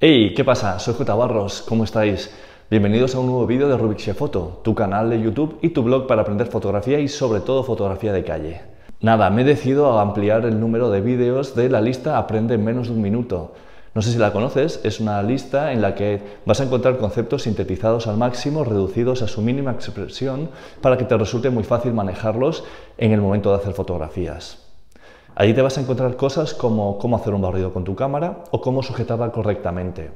Hey, ¿qué pasa? Soy J Barros, ¿cómo estáis? Bienvenidos a un nuevo vídeo de Rubik Foto, tu canal de YouTube y tu blog para aprender fotografía y sobre todo fotografía de calle. Nada, me he decidido a ampliar el número de vídeos de la lista Aprende en menos de un minuto. No sé si la conoces, es una lista en la que vas a encontrar conceptos sintetizados al máximo, reducidos a su mínima expresión, para que te resulte muy fácil manejarlos en el momento de hacer fotografías. Ahí te vas a encontrar cosas como cómo hacer un barrido con tu cámara o cómo sujetarla correctamente.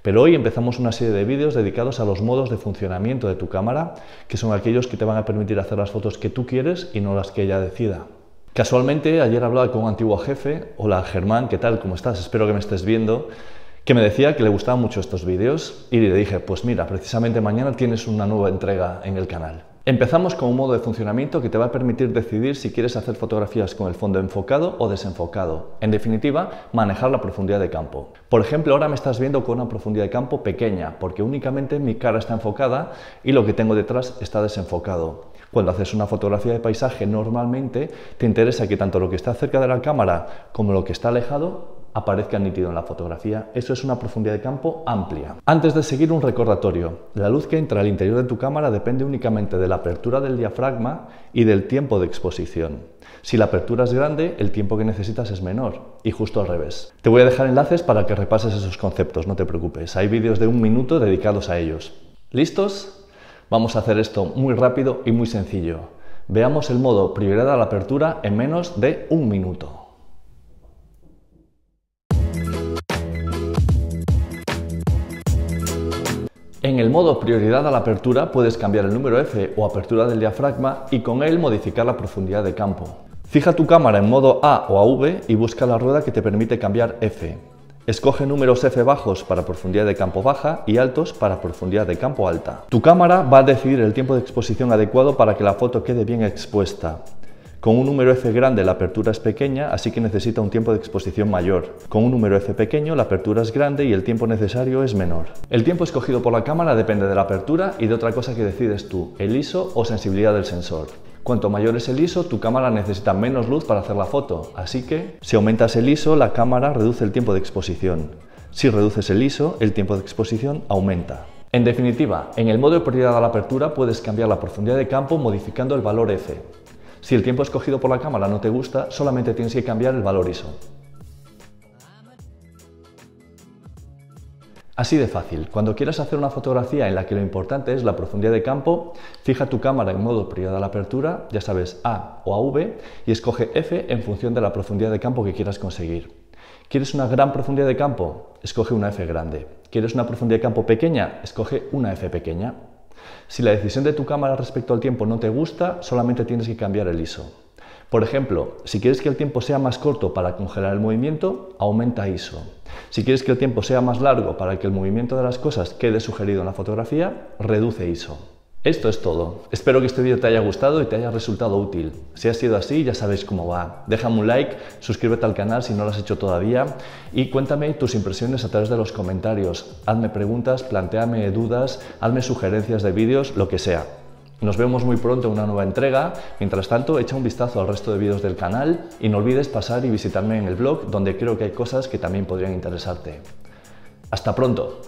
Pero hoy empezamos una serie de vídeos dedicados a los modos de funcionamiento de tu cámara, que son aquellos que te van a permitir hacer las fotos que tú quieres y no las que ella decida. Casualmente, ayer hablaba con un antiguo jefe, hola Germán, ¿qué tal? ¿Cómo estás? Espero que me estés viendo, que me decía que le gustaban mucho estos vídeos y le dije, pues mira, precisamente mañana tienes una nueva entrega en el canal. Empezamos con un modo de funcionamiento que te va a permitir decidir si quieres hacer fotografías con el fondo enfocado o desenfocado. En definitiva, manejar la profundidad de campo. Por ejemplo, ahora me estás viendo con una profundidad de campo pequeña, porque únicamente mi cara está enfocada y lo que tengo detrás está desenfocado. Cuando haces una fotografía de paisaje, normalmente te interesa que tanto lo que está cerca de la cámara como lo que está alejado aparezca nítido en la fotografía. Eso es una profundidad de campo amplia. Antes de seguir, un recordatorio. La luz que entra al interior de tu cámara depende únicamente de la apertura del diafragma y del tiempo de exposición. Si la apertura es grande, el tiempo que necesitas es menor, y justo al revés. Te voy a dejar enlaces para que repases esos conceptos, no te preocupes. Hay vídeos de un minuto dedicados a ellos. ¿Listos? Vamos a hacer esto muy rápido y muy sencillo. Veamos el modo prioridad a la apertura en menos de un minuto. En el modo prioridad a la apertura puedes cambiar el número F o apertura del diafragma y con él modificar la profundidad de campo. Fija tu cámara en modo A o AV y busca la rueda que te permite cambiar F. Escoge números F bajos para profundidad de campo baja y altos para profundidad de campo alta. Tu cámara va a decidir el tiempo de exposición adecuado para que la foto quede bien expuesta. Con un número F grande la apertura es pequeña, así que necesita un tiempo de exposición mayor. Con un número F pequeño la apertura es grande y el tiempo necesario es menor. El tiempo escogido por la cámara depende de la apertura y de otra cosa que decides tú, el ISO o sensibilidad del sensor. Cuanto mayor es el ISO, tu cámara necesita menos luz para hacer la foto, así que si aumentas el ISO, la cámara reduce el tiempo de exposición. Si reduces el ISO, el tiempo de exposición aumenta. En definitiva, en el modo de prioridad a la apertura puedes cambiar la profundidad de campo modificando el valor F. Si el tiempo escogido por la cámara no te gusta, solamente tienes que cambiar el valor ISO. Así de fácil, cuando quieras hacer una fotografía en la que lo importante es la profundidad de campo, fija tu cámara en modo prioridad a la apertura, ya sabes A o AV, y escoge F en función de la profundidad de campo que quieras conseguir. ¿Quieres una gran profundidad de campo? Escoge una F grande. ¿Quieres una profundidad de campo pequeña? Escoge una F pequeña. Si la decisión de tu cámara respecto al tiempo no te gusta, solamente tienes que cambiar el ISO. Por ejemplo, si quieres que el tiempo sea más corto para congelar el movimiento, aumenta ISO. Si quieres que el tiempo sea más largo para que el movimiento de las cosas quede sugerido en la fotografía, reduce ISO. Esto es todo. Espero que este vídeo te haya gustado y te haya resultado útil. Si ha sido así, ya sabéis cómo va. Déjame un like, suscríbete al canal si no lo has hecho todavía y cuéntame tus impresiones a través de los comentarios. Hazme preguntas, planteame dudas, hazme sugerencias de vídeos, lo que sea. Nos vemos muy pronto en una nueva entrega. Mientras tanto, echa un vistazo al resto de vídeos del canal y no olvides pasar y visitarme en el blog donde creo que hay cosas que también podrían interesarte. ¡Hasta pronto!